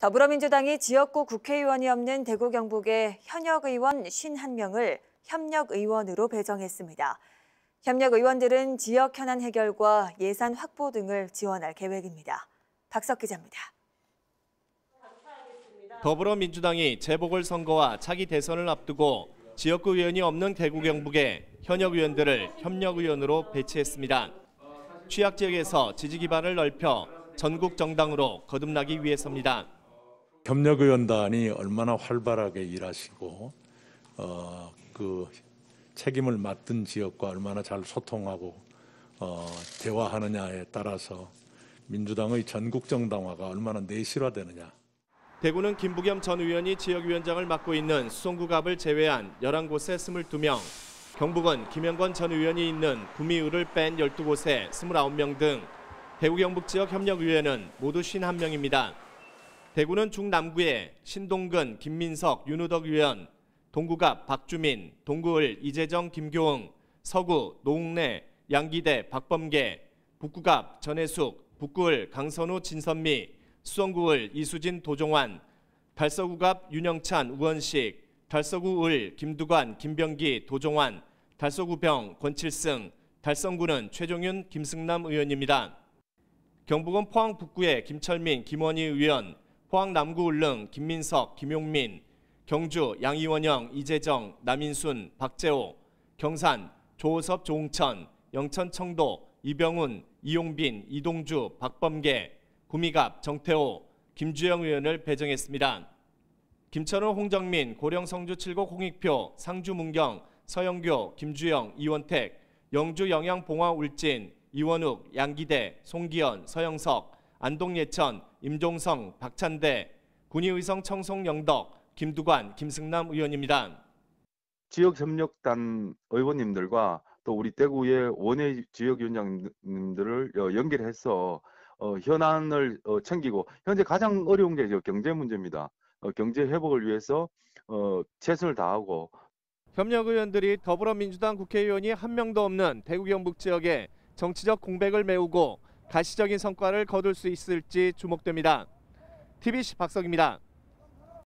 더불어민주당이 지역구 국회의원이 없는 대구 경북의 현역 의원 51명을 협력 의원으로 배정했습니다. 협력 의원들은 지역 현안 해결과 예산 확보 등을 지원할 계획입니다. 박석 기자입니다. 더불어민주당이 재보궐선거와 차기 대선을 앞두고 지역구 의원이 없는 대구 경북의 현역 의원들을 협력 의원으로 배치했습니다. 취약 지역에서 지지 기반을 넓혀 전국 정당으로 거듭나기 위해서입니다. 협력의원단이 얼마나 활발하게 일하시고 어, 그 책임을 맡은 지역과 얼마나 잘 소통하고 어, 대화하느냐에 따라서 민주당의 전국 정당화가 얼마나 내실화되느냐. 대구는 김부겸 전 의원이 지역위원장을 맡고 있는 수성구갑을 제외한 11곳에 22명, 경북은 김영권전 의원이 있는 구미을을 뺀 12곳에 29명 등 대구 경북 지역 협력위원회는 모두 51명입니다. 대구는 중남구에 신동근, 김민석, 윤우덕 의원, 동구갑, 박주민, 동구을, 이재정, 김교흥, 서구, 노웅래, 양기대, 박범계, 북구갑, 전해숙, 북구을, 강선우, 진선미, 수원구을, 이수진, 도종환, 달서구갑, 윤영찬, 우원식, 달서구을, 김두관, 김병기, 도종환, 달서구병, 권칠승, 달성구는 최종윤, 김승남 의원입니다. 경북은 포항 북구에 김철민, 김원희 의원, 포항 남구 울릉 김민석, 김용민, 경주 양이원영, 이재정, 남인순, 박재호, 경산 조섭, 호 조홍천, 영천 청도 이병훈, 이용빈, 이동주, 박범계, 구미갑, 정태호, 김주영 의원을 배정했습니다. 김천호, 홍정민, 고령 성주 7곡 홍익표, 상주 문경, 서영교, 김주영, 이원택, 영주 영양 봉화 울진, 이원욱, 양기대, 송기현, 서영석, 안동예천, 임종성, 박찬대, 군의의성 청송영덕, 김두관, 김승남 의원입니다. 지역 협력단 의원님들과 또 우리 대구의 원외 지역위원장님들을 어, 연결해서 어, 현안을 어, 챙기고 현재 가장 어려운 게 경제 문제입니다. 경제 회복을 위해서 최선을 다하고 협력 의원들이 더불어민주당 국회의원이 한 명도 없는 대구 경북 지역에 정치적 공백을 메우고 가시적인 성과를 거둘 수 있을지 주목됩니다. TBC 박석입니다.